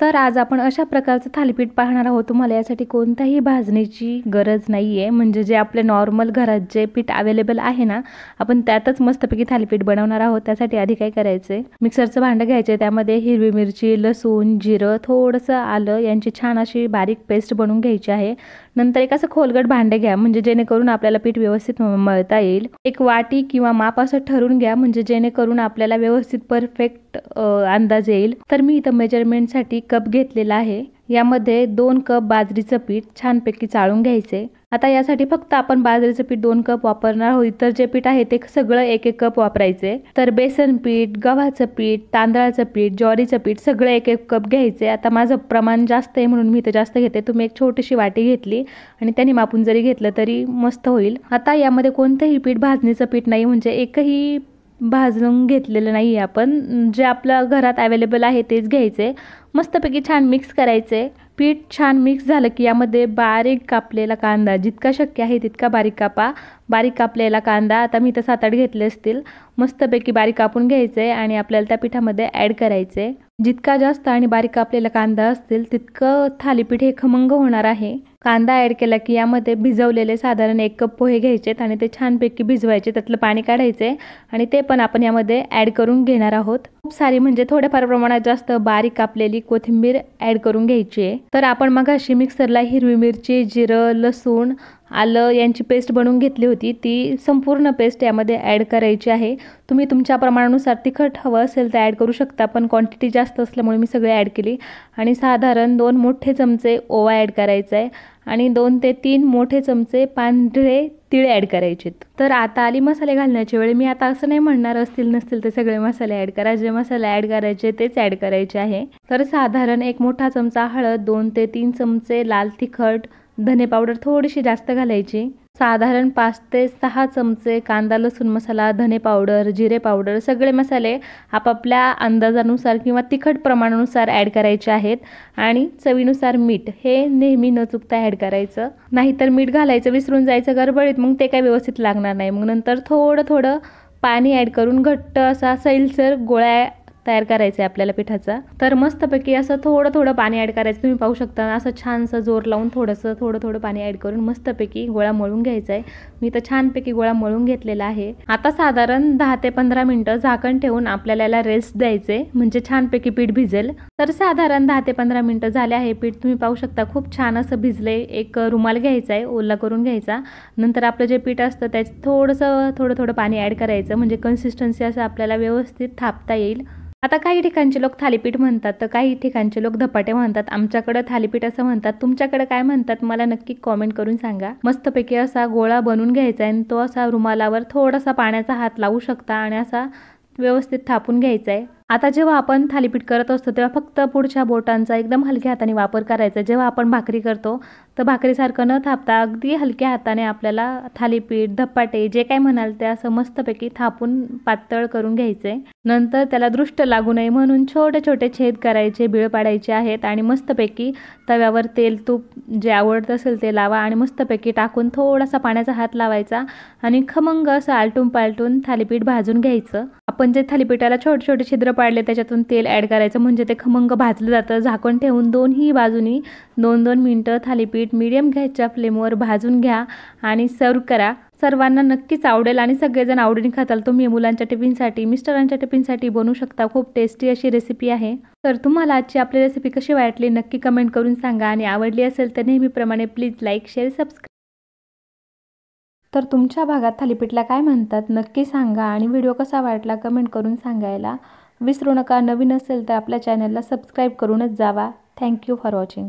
तर आज आपण अशा प्रकारचं थालीपीठ पाहणार आहोत तुम्हाला यासाठी कोणत्याही भाजणीची गरज नाही आहे म्हणजे जे आपले नॉर्मल घरात जे पीठ अवेलेबल आहे ना आपण त्यातच मस्तपैकी थालीपीठ बनवणार आहोत त्यासाठी आधी काय करायचं आहे मिक्सरचं भांडं घ्यायचं आहे त्यामध्ये हिरवी मिरची लसूण जिरं थोडंसं आलं यांची छान अशी बारीक पेस्ट बनवून घ्यायची आहे नंतर एक असं खोलगट भांडे घ्या म्हणजे जेणेकरून आपल्याला पीठ व्यवस्थित मळता येईल एक वाटी किंवा माप असं ठरवून घ्या म्हणजे जेणेकरून आपल्याला व्यवस्थित परफेक्ट अंदाज येईल तर मी इथं मेजरमेंटसाठी कप घेतलेला आहे यामध्ये दोन कप बाजरीचं पीठ छानपैकी चाळून घ्यायचे आता यासाठी फक्त आपण बाजरीचं पीठ दोन कप वापरणार आहोत इतर जे पीठ आहे ते सगळं एक एक कप वापरायचे तर बेसन पीठ गव्हाचं पीठ तांदळाचं पीठ ज्वारीचं पीठ सगळं एक एक कप घ्यायचे आता माझं प्रमाण जास्त आहे म्हणून मी इथं जास्त घेते तुम्ही एक छोटीशी वाटी घेतली आणि त्याने मापून जरी घेतलं तरी मस्त होईल आता यामध्ये कोणतंही पीठ भाजणीचं पीठ नाही म्हणजे एकही भाजून घेतलेलं नाही आहे आपण जे आपल्या घरात अवेलेबल आहे तेच घ्यायचे मस्तपैकी छान मिक्स करायचे पीठ छान मिक्स झालं की यामध्ये बारीक कापलेला कांदा जितका शक्य आहे तितका बारीक कापा बारीक कापलेला कांदा आता मी इथं सात आठ घेतले असतील मस्तपैकी बारीक कापून घ्यायचं आहे आणि आपल्याला त्या पिठामध्ये ॲड करायचं आहे जितका जास्त आणि बारीक कापलेला कांदा असतील तितकं थालीपीठ हे खमंग होणार आहे कांदा ॲड केला की यामध्ये भिजवलेले साधारण एक कप पोहे घ्यायचे आणि ते छानपैकी भिजवायचे त्यातलं पाणी काढायचे आणि ते पण आपण यामध्ये ॲड करून घेणार आहोत खूप सारी म्हणजे थोड्याफार प्रमाणात जास्त बारीक कापलेली कोथिंबीर ॲड करून घ्यायची आहे तर आपण मगाशी मिक्सरला हिरवी मिरची जिरं लसूण आलं यांची पेस्ट बनवून घेतली होती ती संपूर्ण पेस्ट यामध्ये ॲड करायची आहे तुम्ही तुमच्या प्रमाणानुसार तिखट हवं असेल तर ॲड करू शकता पण क्वांटिटी जास्त असल्यामुळे मी सगळे ॲड केली आणि साधारण दोन मोठे चमचे ओवा ॲड करायचा आहे आणि दोन ते तीन मोठे चमचे पांढरे तिळे ॲड करायचे तर आता आली मसाले घालण्याच्या वेळी मी आता असं नाही म्हणणार असतील नसतील ते सगळे मसाले ॲड करा जे मसाले ॲड करायचे तेच ॲड करायचे आहे तर साधारण एक मोठा चमचा हळद दोन ते तीन चमचे लाल तिखट धने पावडर थोडीशी जास्त घालायची साधारण पाच ते सहा चमचे कांदा लसूण मसाला धने पावडर जिरे पावडर सगळे मसाले आपापल्या अंदाजानुसार किंवा तिखट प्रमाणानुसार ॲड करायचे आहेत आणि चवीनुसार मीठ हे नेहमी न चुकता ॲड करायचं नाहीतर मीठ घालायचं विसरून जायचं गडबडीत मग ते काय व्यवस्थित लागणार नाही मग नंतर थोडं थोडं पाणी ॲड करून घट्ट असा सैलसर गोळ्या तयार करायचा आहे आपल्याला पिठाचा तर मस्तपैकी असं थोडं थोडं पाणी ॲड करायचं तुम्ही पाहू शकता असं छानसं जोर लावून थोडंसं थोडं थोडं पाणी ॲड करून मस्तपैकी गोळा मळून घ्यायचा आहे मी तर छानपैकी गोळा मळून घेतलेला आहे आता साधारण दहा ते पंधरा मिनटं झाकण ठेवून आपल्याला याला रेस्ट द्यायचे म्हणजे छानपैकी पीठ भिजेल तर साधारण दहा ते पंधरा मिनटं झाले आहे पीठ तुम्ही पाहू शकता खूप छान असं भिजले एक रुमाल घ्यायचा आहे ओला करून घ्यायचा नंतर आपलं जे पीठ असतं त्याच थोडंसं थोडं थोडं पाणी ॲड करायचं म्हणजे कन्सिस्टन्सी असं आपल्याला व्यवस्थित थापता येईल आता काही ठिकाणचे लोक थालीपीठ म्हणतात तर काही ठिकाणचे लोक धपाटे म्हणतात आमच्याकडे थालीपीठ असं म्हणतात तुमच्याकडे काय म्हणतात मला नक्की कॉमेंट करून सांगा मस्तपैकी असा गोळा बनवून घ्यायचा आणि तो असा रुमालावर थोडासा पाण्याचा हात लावू शकता आणि असा व्यवस्थित थापून घ्यायचा आहे आता जेव्हा आपण थालीपीठ करत असतो तेव्हा फक्त पुढच्या बोटांचा एकदम हलक्या हाताने वापर करायचा जेव्हा आपण भाकरी करतो तर भाकरीसारखं न थापता अगदी हलक्या हाताने आपल्याला थालीपीठ धप्पाटे जे काय म्हणाल ते असं मस्तपैकी थापून पातळ करून घ्यायचे नंतर त्याला दृष्ट लागू नये म्हणून छोटे छोटे छेद करायचे बिळ पाडायचे आहेत आणि मस्तपैकी तव्यावर तेल तूप जे आवडत असेल ते लावा आणि मस्तपैकी टाकून थोडासा पाण्याचा हात लावायचा आणि खमंग असं आलटून पालटून थालीपीठ भाजून घ्यायचं आपण जे थालीपीठाला छोटे छोटे छिद्र पाडले त्याच्यातून तेल ॲड करायचं म्हणजे ते खमंग भाजलं जातं झाकण ठेवून दोन्ही बाजूनी दोन दोन मिनटं थालीपीठ मीडियम गॅसच्या फ्लेमवर भाजून घ्या आणि सर्व करा सर्वांना नक्कीच आवडेल आणि सगळेजण आवडीने खाताल तुम्ही मुलांच्या टिफिनसाठी मिस्टरांच्या टिफिनसाठी बनवू शकता खूप टेस्टी अशी रेसिपी आहे तर तुम्हाला आजची आपली रेसिपी कशी वाटली नक्की कमेंट करून सांगा आणि आवडली असेल तर नेहमीप्रमाणे प्लीज लाईक शेअर सबस्क्राईब तर तुमच्या भागात थालीपीठला काय म्हणतात नक्की सांगा आणि व्हिडिओ कसा वाटला कमेंट करून सांगायला विसरू नका नवीन असेल तर आपल्या चॅनलला सबस्क्राईब करूनच जावा थँक्यू फॉर वॉचिंग